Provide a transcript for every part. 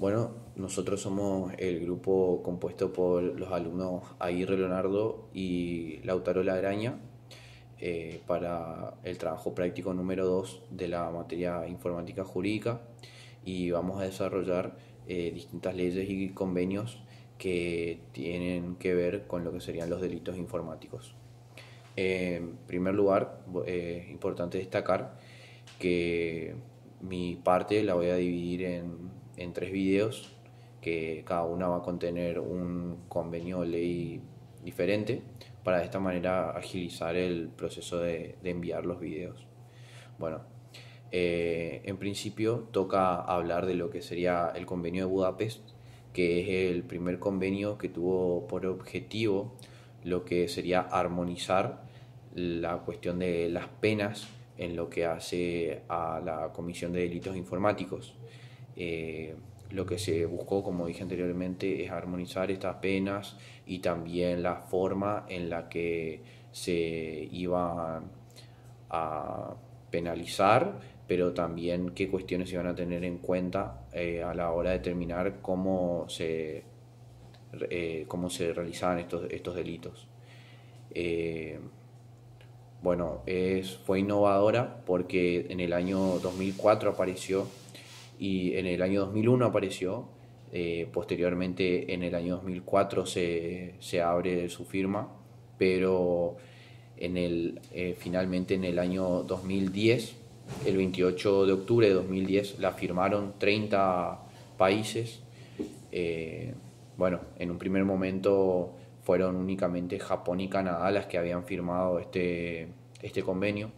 Bueno, nosotros somos el grupo compuesto por los alumnos Aguirre Leonardo y Lautaro araña eh, para el trabajo práctico número 2 de la materia informática jurídica y vamos a desarrollar eh, distintas leyes y convenios que tienen que ver con lo que serían los delitos informáticos. Eh, en primer lugar, es importante destacar que mi parte la voy a dividir en en tres vídeos que cada una va a contener un convenio o ley diferente para de esta manera agilizar el proceso de, de enviar los vídeos Bueno, eh, en principio toca hablar de lo que sería el convenio de Budapest, que es el primer convenio que tuvo por objetivo lo que sería armonizar la cuestión de las penas en lo que hace a la Comisión de Delitos Informáticos. Eh, lo que se buscó, como dije anteriormente, es armonizar estas penas y también la forma en la que se iba a penalizar, pero también qué cuestiones se iban a tener en cuenta eh, a la hora de determinar cómo se, eh, cómo se realizaban estos, delitos. bueno, es, fue innovadora porque en el año 2004 apareció y en el año 2001 apareció. Eh, posteriormente, en el año 2004 se, abre su firma, pero en el, eh, finalmente en el año 2010, el 28 de octubre de 2010, la firmaron 30 países. Eh, bueno, en un primer momento fueron únicamente Japón y Canadá las que habían firmado este, este convenio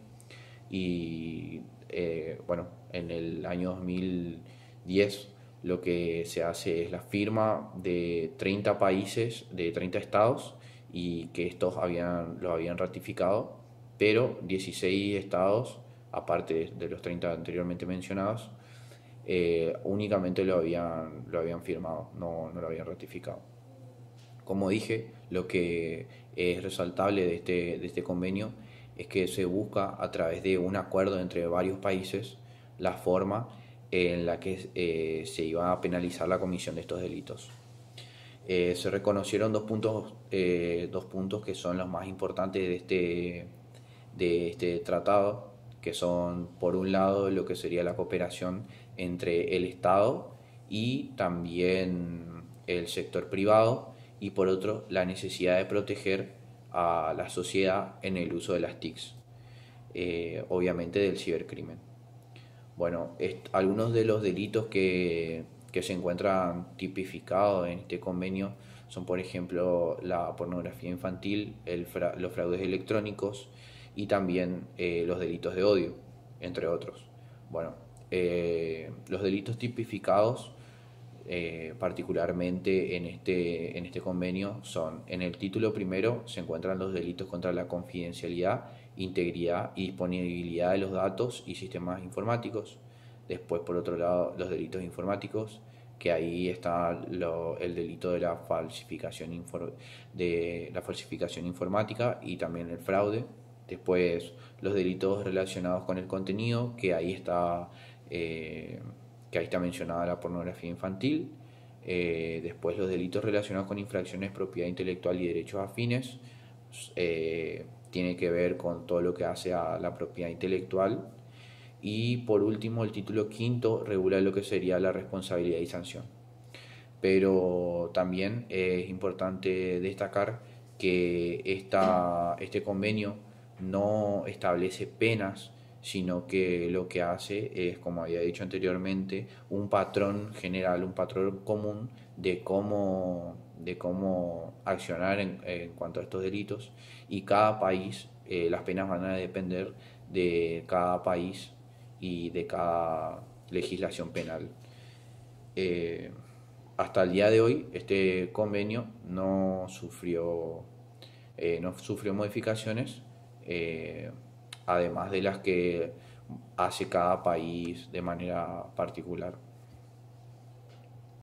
y eh, bueno, en el año 2010 lo que se hace es la firma de 30 países, de 30 estados, y que estos habían, lo habían ratificado, pero 16 estados, aparte de los 30 anteriormente mencionados, eh, únicamente lo habían, lo habían firmado, no, no lo habían ratificado. Como dije, lo que es resaltable este, de este, convenio es que se busca a través de un acuerdo entre varios países la forma en la que eh, se iba a penalizar la comisión de estos delitos. Eh, se reconocieron dos puntos, eh, dos puntos que son los más importantes este, de este tratado, que son, por un lado, lo que sería la cooperación entre el Estado y también el sector privado, y por otro la necesidad de proteger a la sociedad en el uso de las TICs, eh, obviamente del cibercrimen. Bueno, algunos de los delitos que, se encuentran tipificados en este convenio son, por ejemplo, la pornografía infantil, los fraudes electrónicos y también eh, los delitos de odio, entre otros. Bueno, eh, los delitos tipificados eh, particularmente en este, en este convenio son, en el título primero se encuentran los delitos contra la confidencialidad, integridad y disponibilidad de los datos y sistemas informáticos. Después, por otro lado, los delitos informáticos, que ahí está el delito de la, falsificación de la falsificación informática y también el fraude. Después, los delitos relacionados con el contenido, que ahí está... Eh, que ahí está mencionada la pornografía infantil, eh, después los delitos relacionados con infracciones propiedad intelectual y derechos afines, eh, tiene que ver con todo lo que hace a la propiedad intelectual, y por último el título quinto regula lo que sería la responsabilidad y sanción. Pero también es importante destacar que esta, este convenio no establece penas sino que lo que hace es, como había dicho anteriormente, un patrón general, un patrón común de cómo, de cómo accionar en, cuanto a estos delitos y cada país, eh, las penas van a depender de cada país y de cada legislación penal. Eh, hasta el día de hoy este convenio no sufrió, eh, no sufrió modificaciones además de las que hace cada país de manera particular.